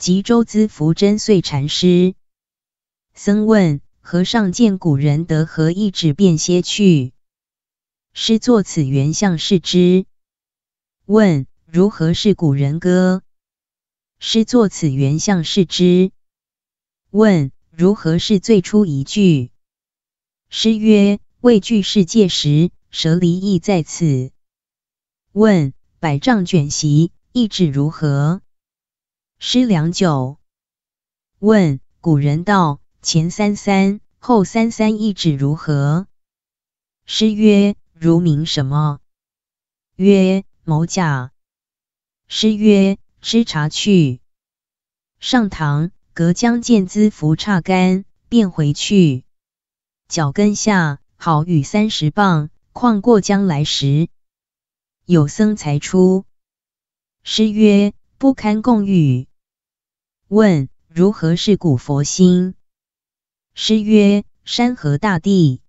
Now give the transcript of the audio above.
及周资福真遂禅师，僧问和尚见古人得何意指便歇去？师作此原相是之。问如何是古人歌？师作此原相是之。问如何是最初一句？师曰：未句世界时，舍离意在此。问百丈卷席意指如何？诗良久，问古人道：“前三三，后三三，一指如何？”师曰：“如名什么？”曰：“某甲。”师曰：“吃茶去。”上堂，隔江见兹服差干，便回去。脚跟下好与三十磅，况过江来时，有僧才出。师曰：“不堪共浴。”问如何是古佛心？诗曰：山河大地。